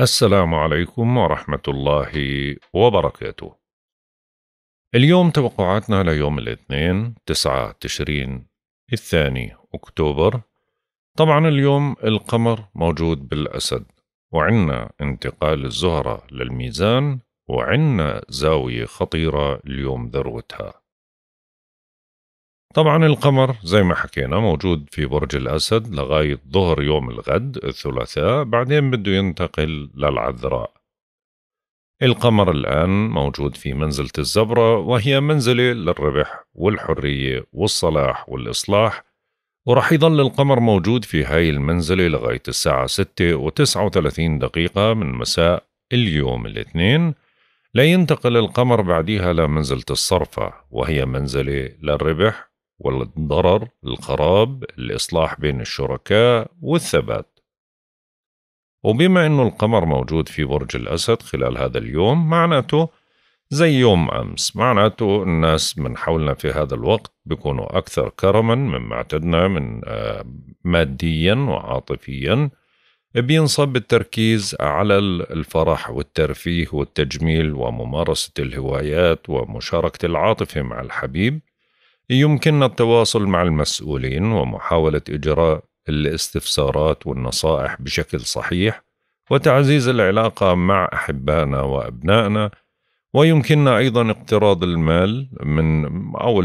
السلام عليكم ورحمة الله وبركاته. اليوم توقعاتنا ليوم الاثنين 9 تشرين الثاني أكتوبر. طبعا اليوم القمر موجود بالأسد وعنا انتقال الزهرة للميزان وعنا زاوية خطيرة اليوم ذروتها طبعا القمر زي ما حكينا موجود في برج الأسد لغاية ظهر يوم الغد الثلاثاء بعدين بده ينتقل للعذراء القمر الآن موجود في منزلة الزبرة وهي منزلة للربح والحرية والصلاح والإصلاح ورح يظل القمر موجود في هاي المنزلة لغاية الساعة ستة وتسعة وثلاثين دقيقة من مساء اليوم الاثنين لينتقل القمر بعديها لمنزلة الصرفة وهي منزلة للربح والضرر الخراب الإصلاح بين الشركاء والثبات وبما أنه القمر موجود في برج الأسد خلال هذا اليوم معناته زي يوم أمس معناته الناس من حولنا في هذا الوقت بيكونوا أكثر كرما مما اعتدنا من آه، ماديا وعاطفيا بينصب التركيز على الفرح والترفيه والتجميل وممارسة الهوايات ومشاركة العاطفة مع الحبيب يمكننا التواصل مع المسؤولين ومحاولة إجراء الاستفسارات والنصائح بشكل صحيح وتعزيز العلاقة مع أحبائنا وأبنائنا ويمكننا أيضا اقتراض المال من أو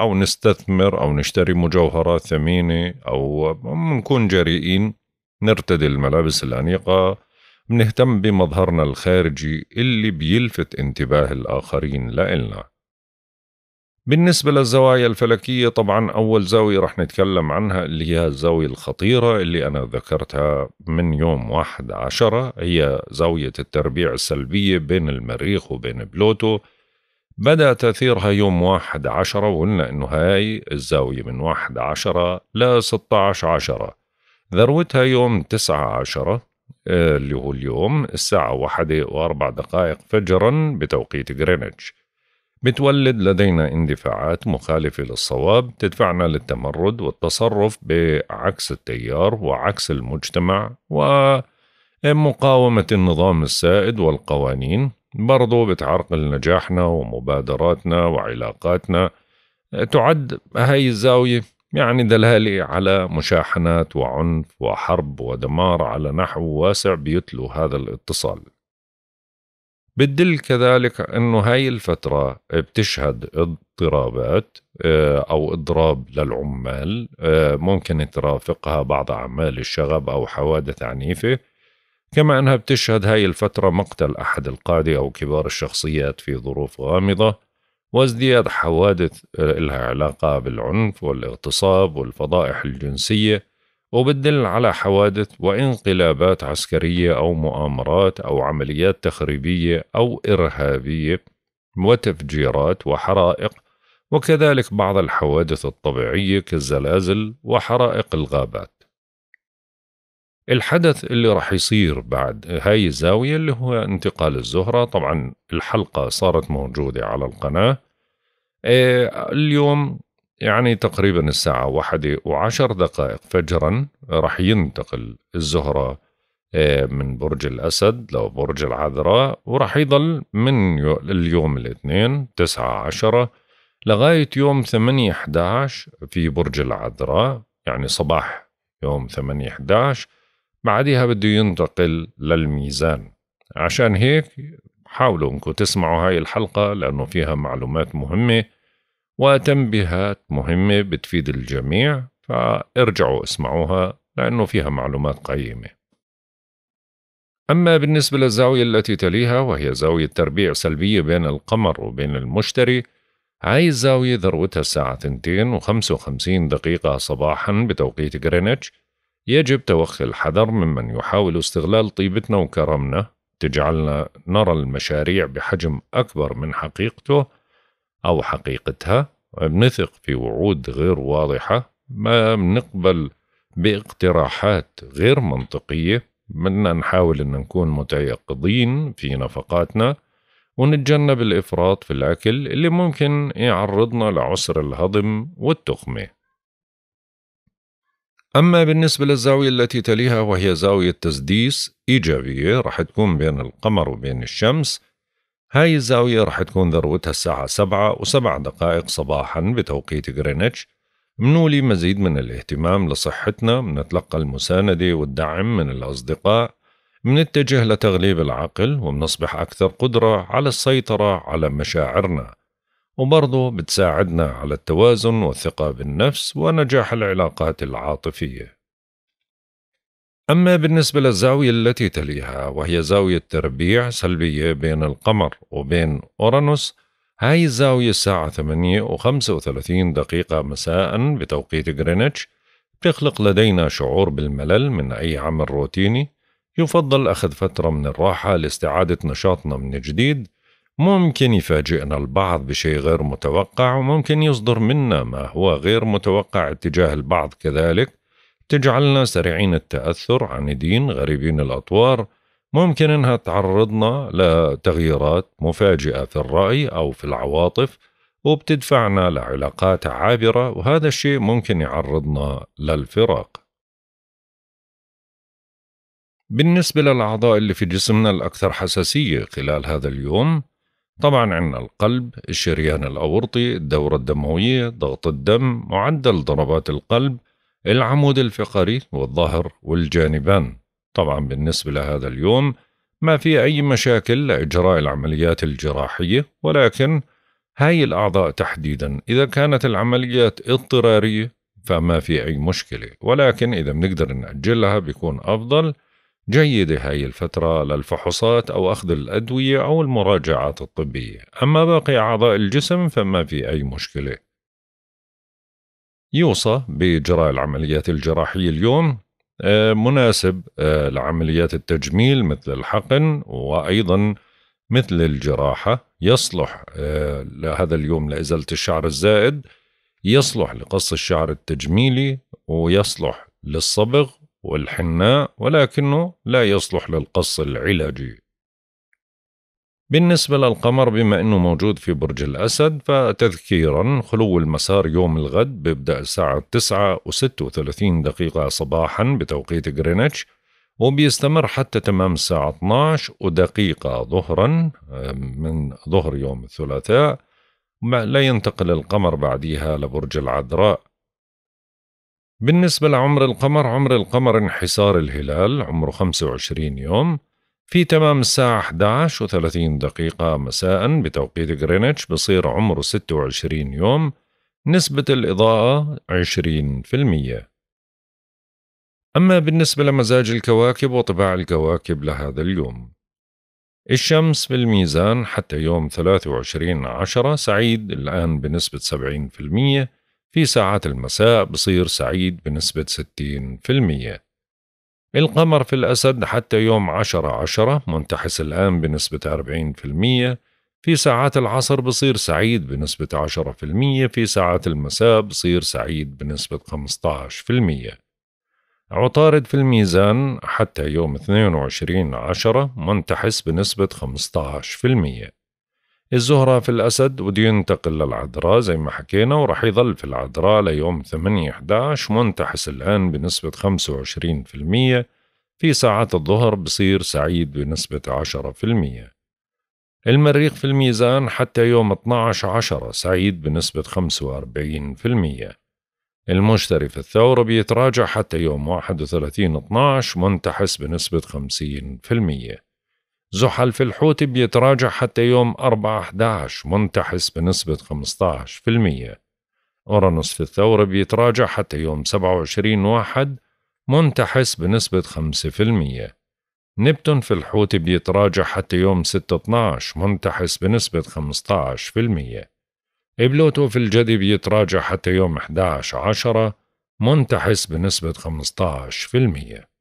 أو نستثمر أو نشتري مجوهرات ثمينة أو نكون جريئين نرتدي الملابس الأنيقة بنهتم بمظهرنا الخارجي اللي بيلفت انتباه الآخرين لإلنا بالنسبة للزوايا الفلكية طبعا أول زاوية رح نتكلم عنها اللي هي الزاوية الخطيرة اللي أنا ذكرتها من يوم واحد عشرة هي زاوية التربيع السلبية بين المريخ وبين بلوتو بدأ تأثيرها يوم واحد عشرة وقلنا إنه هاي الزاوية من واحد عشرة ل 16 عشرة ذروتها يوم تسعة عشرة آه، اللي هو اليوم الساعة واحدة وأربع دقائق فجرا بتوقيت غرينتش بتولد لدينا اندفاعات مخالفة للصواب تدفعنا للتمرد والتصرف بعكس التيار وعكس المجتمع ومقاومة النظام السائد والقوانين برضو بتعرقل نجاحنا ومبادراتنا وعلاقاتنا تعد هاي الزاوية يعني دلالة على مشاحنات وعنف وحرب ودمار على نحو واسع بيتلو هذا الاتصال بتدل كذلك انه هاي الفتره بتشهد اضطرابات آه، او اضراب للعمال آه، ممكن ترافقها بعض اعمال الشغب او حوادث عنيفه كما انها بتشهد هاي الفتره مقتل احد القاده او كبار الشخصيات في ظروف غامضه وازدياد حوادث آه، لها علاقه بالعنف والاغتصاب والفضائح الجنسيه وبتدل على حوادث وانقلابات عسكرية أو مؤامرات أو عمليات تخريبية أو إرهابية وتفجيرات وحرائق وكذلك بعض الحوادث الطبيعية كالزلازل وحرائق الغابات الحدث اللي راح يصير بعد هاي الزاوية اللي هو انتقال الزهرة طبعا الحلقة صارت موجودة على القناة إيه، اليوم يعني تقريبا الساعة واحدة وعشر دقائق فجرا رح ينتقل الزهرة آه، من برج الأسد لبرج العذراء ورح يضل من اليوم الاثنين تسعة عشرة لغاية يوم ثمانية 11 في برج العذراء يعني صباح يوم ثمانية 11 بعدها بده ينتقل للميزان عشان هيك حاولوا انكم تسمعوا هاي الحلقة لأنه فيها معلومات مهمة وتنبيهات مهمة بتفيد الجميع فارجعوا اسمعوها لأنه فيها معلومات قيمة أما بالنسبة للزاوية التي تليها وهي زاوية تربيع سلبية بين القمر وبين المشتري هاي الزاوية ذروتها الساعة 2 و 55 دقيقة صباحا بتوقيت غرينتش يجب توخي الحذر ممن يحاول استغلال طيبتنا وكرمنا تجعلنا نرى المشاريع بحجم أكبر من حقيقته أو حقيقتها بنثق في وعود غير واضحة ما بنقبل باقتراحات غير منطقية بدنا نحاول أن نكون متيقظين في نفقاتنا ونتجنب الإفراط في الأكل اللي ممكن يعرضنا لعسر الهضم والتخمة أما بالنسبة للزاوية التي تليها وهي زاوية تسديس إيجابية رح تكون بين القمر وبين الشمس هاي الزاوية رح تكون ذروتها الساعة سبعة و دقائق صباحا بتوقيت غرينتش منولي مزيد من الاهتمام لصحتنا منتلقى المساندة والدعم من الأصدقاء منتجه لتغليب العقل ومنصبح أكثر قدرة على السيطرة على مشاعرنا وبرضه بتساعدنا على التوازن والثقة بالنفس ونجاح العلاقات العاطفية أما بالنسبة للزاوية التي تليها وهي زاوية تربيع سلبية بين القمر وبين أورانوس هاي الزاوية الساعة 8 و 35 دقيقة مساء بتوقيت غرينتش تخلق لدينا شعور بالملل من أي عمل روتيني يفضل أخذ فترة من الراحة لاستعادة نشاطنا من جديد ممكن يفاجئنا البعض بشيء غير متوقع وممكن يصدر منا ما هو غير متوقع اتجاه البعض كذلك تجعلنا سريعين التأثر عنيدين غريبين الأطوار ممكن أنها تعرضنا لتغييرات مفاجئة في الرأي أو في العواطف وبتدفعنا لعلاقات عابرة وهذا الشيء ممكن يعرضنا للفراق بالنسبة للأعضاء اللي في جسمنا الأكثر حساسية خلال هذا اليوم طبعا عندنا القلب الشريان الأورطي الدورة الدموية ضغط الدم معدل ضربات القلب العمود الفقري والظهر والجانبان طبعا بالنسبة لهذا اليوم ما في أي مشاكل لإجراء العمليات الجراحية ولكن هاي الأعضاء تحديدا إذا كانت العمليات اضطرارية فما في أي مشكلة ولكن إذا بنقدر نأجلها بيكون أفضل جيدة هاي الفترة للفحوصات أو أخذ الأدوية أو المراجعات الطبية أما باقي أعضاء الجسم فما في أي مشكلة يوصى بإجراء العمليات الجراحية اليوم آه، مناسب آه، لعمليات التجميل مثل الحقن وأيضا مثل الجراحة يصلح آه، لهذا اليوم لإزالة الشعر الزائد يصلح لقص الشعر التجميلي ويصلح للصبغ والحناء ولكنه لا يصلح للقص العلاجي بالنسبة للقمر بما أنه موجود في برج الأسد فتذكيرا خلو المسار يوم الغد بيبدأ الساعة 9 و 36 دقيقة صباحا بتوقيت غرينتش وبيستمر حتى تمام الساعة 12 ودقيقة ظهرا من ظهر يوم الثلاثاء لا ينتقل القمر بعديها لبرج العذراء بالنسبة لعمر القمر عمر القمر انحسار الهلال عمره 25 يوم في تمام الساعة 11 و30 دقيقة مساء بتوقيت غرينتش بصير عمره 26 يوم نسبة الإضاءة 20% أما بالنسبة لمزاج الكواكب وطباع الكواكب لهذا اليوم الشمس في الميزان حتى يوم 23 عشرة سعيد الآن بنسبة 70% في ساعات المساء بصير سعيد بنسبة 60% القمر في الأسد حتى يوم عشرة عشرة منتحس الآن بنسبة 40% في ساعات العصر بصير سعيد بنسبة 10% في ساعات المساء بصير سعيد بنسبة 15% عطارد في الميزان حتى يوم 22 عشرة منتحس بنسبة 15% الزهرة في الأسد ودي ينتقل للعذراء زي ما حكينا وراح يظل في العذراء ليوم 8/11 منتحس الآن بنسبة 25% في ساعات الظهر بصير سعيد بنسبة 10% المريخ في الميزان حتى يوم 12/10 سعيد بنسبة 45% المشتري في الثورة بيتراجع حتى يوم 31/12 منتحس بنسبة 50% زحل في الحوت بيتراجع حتى يوم 4/11 منتحس بنسبة 15% أورانوس في الثورة بيتراجع حتى يوم 27 1 منتحس بنسبة 5% نبتون في الحوت بيتراجع حتى يوم 6/12 منتحس بنسبة 15% بلوتو في الجدي بيتراجع حتى يوم 11/10 منتحس بنسبة 15%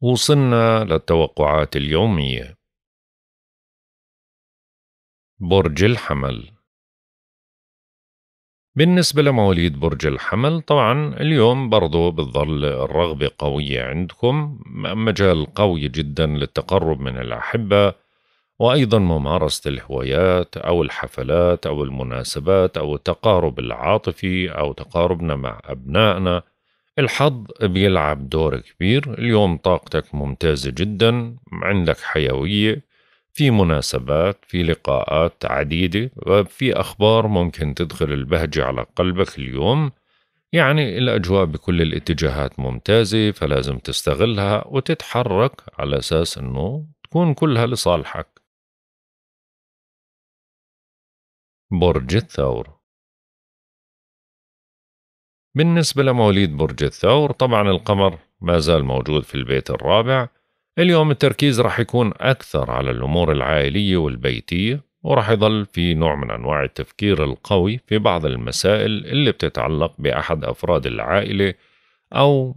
وصلنا للتوقعات اليومية برج الحمل بالنسبة لمواليد برج الحمل طبعا اليوم برضو بتظل الرغبة قوية عندكم مجال قوي جدا للتقرب من الأحبة وأيضا ممارسة الهوايات أو الحفلات أو المناسبات أو التقارب العاطفي أو تقاربنا مع أبنائنا الحظ بيلعب دور كبير اليوم طاقتك ممتازة جدا عندك حيوية في مناسبات في لقاءات عديدة وفي أخبار ممكن تدخل البهجة على قلبك اليوم يعني الأجواء بكل الاتجاهات ممتازة فلازم تستغلها وتتحرك على أساس أنه تكون كلها لصالحك برج الثور بالنسبة لمواليد برج الثور طبعا القمر ما زال موجود في البيت الرابع اليوم التركيز راح يكون أكثر على الأمور العائلية والبيتية وراح يظل في نوع من أنواع التفكير القوي في بعض المسائل اللي بتتعلق بأحد أفراد العائلة أو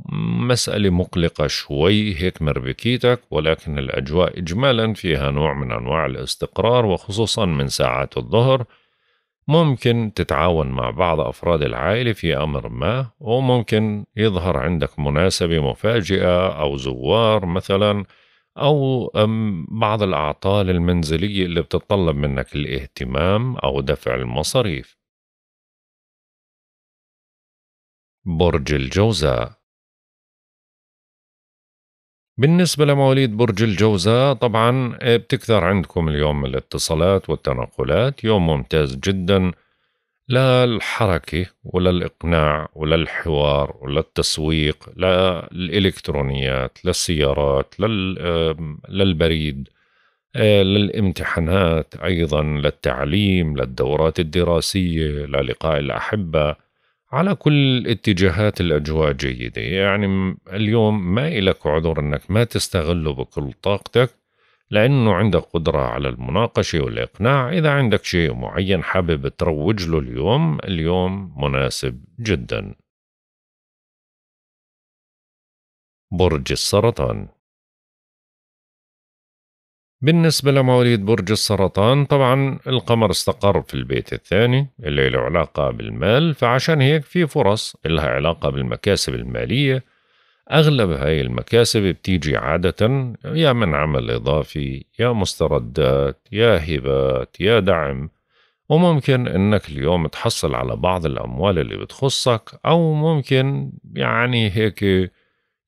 مسألة مقلقة شوي هيك مربكيتك ولكن الأجواء إجمالا فيها نوع من أنواع الاستقرار وخصوصا من ساعات الظهر ممكن تتعاون مع بعض أفراد العائلة في أمر ما وممكن يظهر عندك مناسبة مفاجئة أو زوار مثلا أو بعض الأعطال المنزلية اللي بتطلب منك الاهتمام أو دفع المصاريف برج الجوزاء بالنسبة لمواليد برج الجوزاء طبعا إيه، بتكثر عندكم اليوم الاتصالات والتنقلات يوم ممتاز جدا للحركة وللإقناع وللحوار وللتسويق للإلكترونيات للسيارات للبريد إيه، للامتحانات أيضا للتعليم للدورات الدراسية للقاء الأحبة على كل اتجاهات الأجواء جيدة يعني اليوم ما إلك عذر أنك ما تستغله بكل طاقتك لأنه عندك قدرة على المناقشة والإقناع إذا عندك شيء معين حابب تروج له اليوم اليوم مناسب جدا برج السرطان بالنسبة لمواليد برج السرطان طبعا القمر استقر في البيت الثاني اللي له علاقة بالمال فعشان هيك في فرص لها علاقة بالمكاسب المالية أغلب هاي المكاسب بتيجي عادة يا من عمل إضافي يا مستردات يا هبات يا دعم وممكن إنك اليوم تحصل على بعض الأموال اللي بتخصك أو ممكن يعني هيك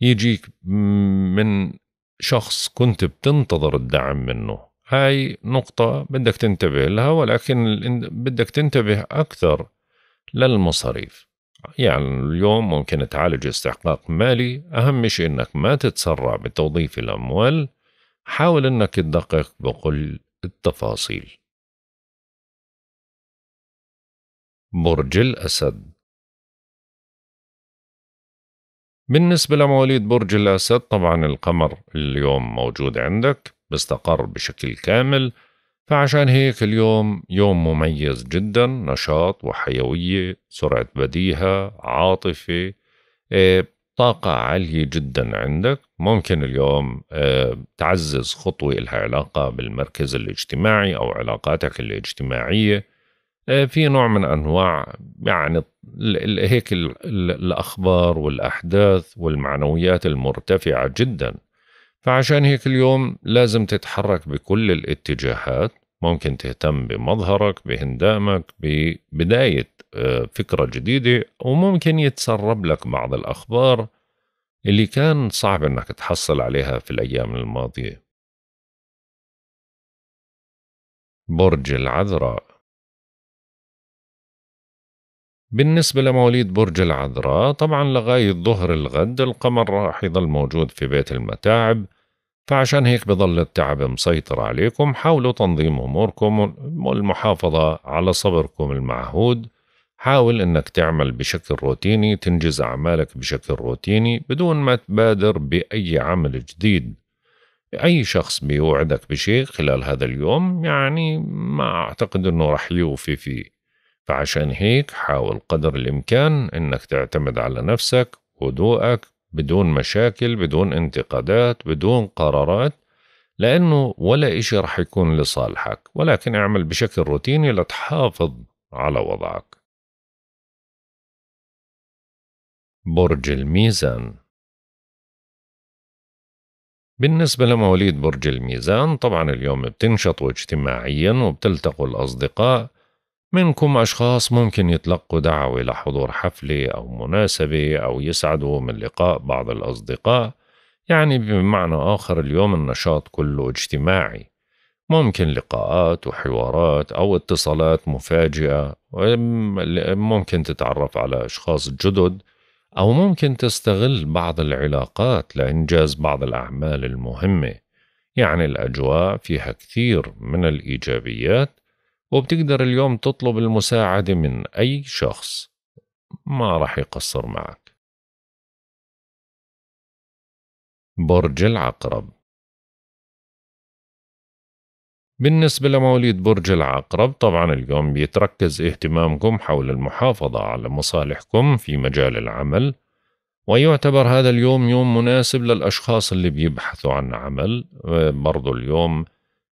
يجيك من شخص كنت بتنتظر الدعم منه هاي نقطة بدك تنتبه لها ولكن بدك تنتبه أكثر للمصاريف يعني اليوم ممكن تعالج استحقاق مالي أهم شيء أنك ما تتسرع بتوظيف الأموال حاول أنك تدقق بكل التفاصيل برج الأسد بالنسبة لمواليد برج الأسد طبعا القمر اليوم موجود عندك باستقر بشكل كامل فعشان هيك اليوم يوم مميز جدا نشاط وحيوية سرعة بديهة عاطفة آه، طاقة عالية جدا عندك ممكن اليوم آه، تعزز خطوة لها علاقة بالمركز الاجتماعي أو علاقاتك الاجتماعية آه، في نوع من انواع يعني هيك الاخبار والاحداث والمعنويات المرتفعه جدا فعشان هيك اليوم لازم تتحرك بكل الاتجاهات ممكن تهتم بمظهرك بهندامك ببدايه آه، فكره جديده وممكن يتسرب لك بعض الاخبار اللي كان صعب انك تحصل عليها في الايام الماضيه برج العذراء بالنسبة لمواليد برج العذراء طبعا لغاية ظهر الغد القمر راح يظل موجود في بيت المتاعب فعشان هيك بظل التعب مسيطر عليكم حاولوا تنظيم أموركم والمحافظة على صبركم المعهود حاول أنك تعمل بشكل روتيني تنجز أعمالك بشكل روتيني بدون ما تبادر بأي عمل جديد أي شخص بيوعدك بشيء خلال هذا اليوم يعني ما أعتقد أنه رح يوفي فيه فعشان هيك حاول قدر الإمكان إنك تعتمد على نفسك هدوءك بدون مشاكل بدون انتقادات بدون قرارات لأنه ولا إشي رح يكون لصالحك ولكن اعمل بشكل روتيني لتحافظ على وضعك برج الميزان بالنسبة لمواليد برج الميزان طبعا اليوم بتنشطوا اجتماعيا وبتلتقوا الأصدقاء منكم أشخاص ممكن يتلقوا دعوة لحضور حفلة أو مناسبة أو يسعدوا من لقاء بعض الأصدقاء يعني بمعنى آخر اليوم النشاط كله اجتماعي ممكن لقاءات وحوارات أو اتصالات مفاجئة ممكن تتعرف على أشخاص جدد أو ممكن تستغل بعض العلاقات لإنجاز بعض الأعمال المهمة يعني الأجواء فيها كثير من الإيجابيات وبتقدر اليوم تطلب المساعدة من أي شخص ما راح يقصر معك برج العقرب بالنسبة لمواليد برج العقرب طبعا اليوم بيتركز اهتمامكم حول المحافظة على مصالحكم في مجال العمل ويعتبر هذا اليوم يوم مناسب للأشخاص اللي بيبحثوا عن عمل آه، برضو اليوم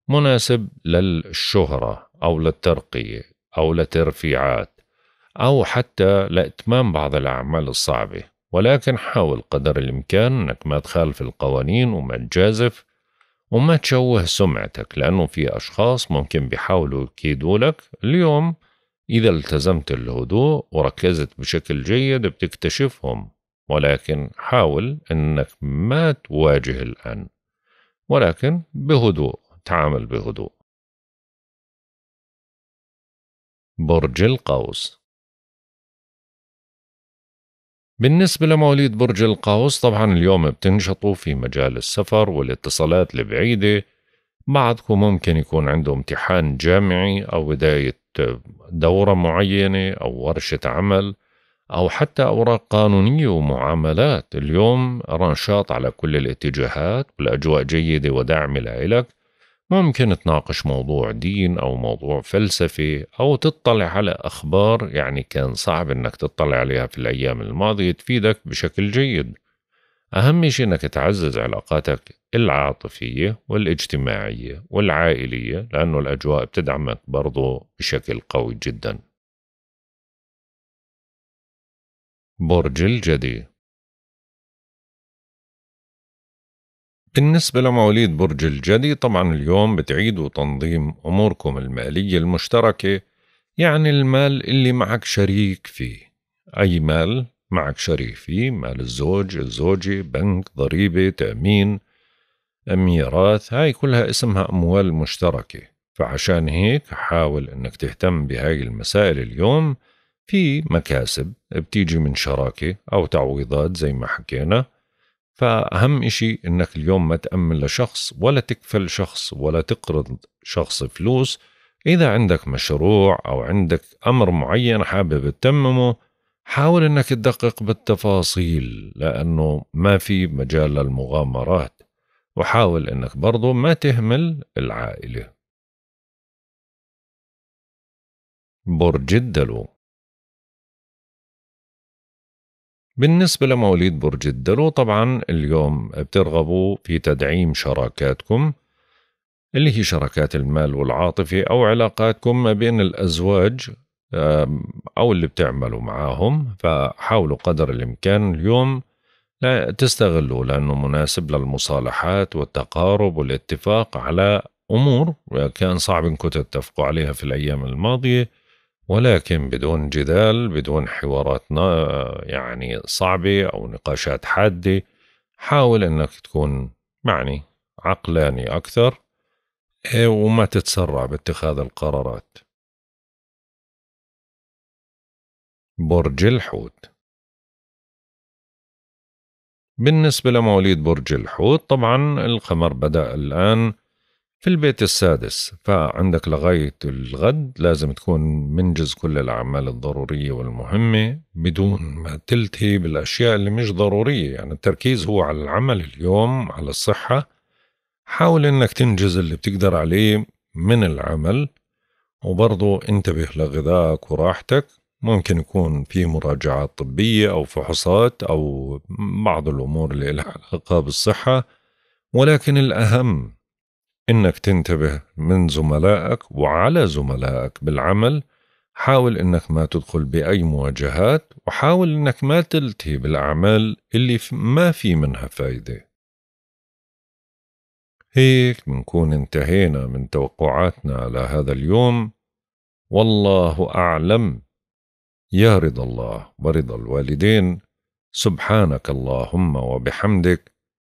مناسب للشهرة أو للترقية أو لترفيعات أو حتى لإتمام بعض الأعمال الصعبة ولكن حاول قدر الإمكان أنك ما تخالف القوانين وما تجازف وما تشوه سمعتك لأنه في أشخاص ممكن بيحاولوا يكيدوا لك اليوم إذا التزمت الهدوء وركزت بشكل جيد بتكتشفهم ولكن حاول أنك ما تواجه الآن ولكن بهدوء تعامل بهدوء برج القوس بالنسبة لمواليد برج القوس طبعا اليوم بتنشطوا في مجال السفر والاتصالات البعيدة بعضكم ممكن يكون عنده امتحان جامعي أو بداية دورة معينة أو ورشة عمل أو حتى أوراق قانونية ومعاملات اليوم رنشاط على كل الاتجاهات والأجواء جيدة وداعمة لإلك ممكن تناقش موضوع دين أو موضوع فلسفي أو تطلع على أخبار يعني كان صعب إنك تطلع عليها في الأيام الماضية تفيدك بشكل جيد أهم شيء إنك تعزز علاقاتك العاطفية والاجتماعية والعائلية لأن الأجواء بتدعمك برضو بشكل قوي جدا برج الجدي بالنسبة لمواليد برج الجدي طبعا اليوم بتعيدوا تنظيم أموركم المالية المشتركة يعني المال اللي معك شريك فيه أي مال معك شريك فيه مال الزوج الزوجة بنك ضريبة تأمين ميراث هاي كلها اسمها أموال مشتركة فعشان هيك حاول انك تهتم بهاي المسائل اليوم في مكاسب بتيجي من شراكة أو تعويضات زي ما حكينا فأهم إشي إنك اليوم ما تأمن لشخص ولا تكفل شخص ولا تقرض شخص فلوس إذا عندك مشروع أو عندك أمر معين حابب تتممه حاول إنك تدقق بالتفاصيل لأنه ما في مجال للمغامرات وحاول إنك برضو ما تهمل العائلة برج الدلو بالنسبة لمواليد برج الدلو طبعا اليوم بترغبوا في تدعيم شراكاتكم اللي هي شراكات المال والعاطفة أو علاقاتكم ما بين الأزواج أو اللي بتعملوا معاهم فحاولوا قدر الإمكان اليوم لا تستغلوا لأنه مناسب للمصالحات والتقارب والاتفاق على أمور كان صعب إنكم تتفقوا عليها في الأيام الماضية ولكن بدون جدال بدون حوارات يعني صعبة أو نقاشات حادة حاول أنك تكون معني عقلاني أكثر إيه، وما تتسرع باتخاذ القرارات برج الحوت بالنسبة لمواليد برج الحوت طبعا القمر بدأ الآن في البيت السادس فعندك لغاية الغد لازم تكون منجز كل الأعمال الضرورية والمهمة بدون ما تلتهي بالأشياء اللي مش ضرورية يعني التركيز هو على العمل اليوم على الصحة حاول إنك تنجز اللي بتقدر عليه من العمل وبرضو انتبه لغذائك وراحتك ممكن يكون في مراجعات طبية أو فحوصات أو بعض الأمور اللي لها علاقة بالصحة ولكن الأهم انك تنتبه من زملائك وعلى زملائك بالعمل حاول انك ما تدخل باي مواجهات وحاول انك ما تلتهي بالاعمال اللي ما في منها فايده هيك بنكون انتهينا من توقعاتنا على هذا اليوم والله اعلم يا رضا الله ورضا الوالدين سبحانك اللهم وبحمدك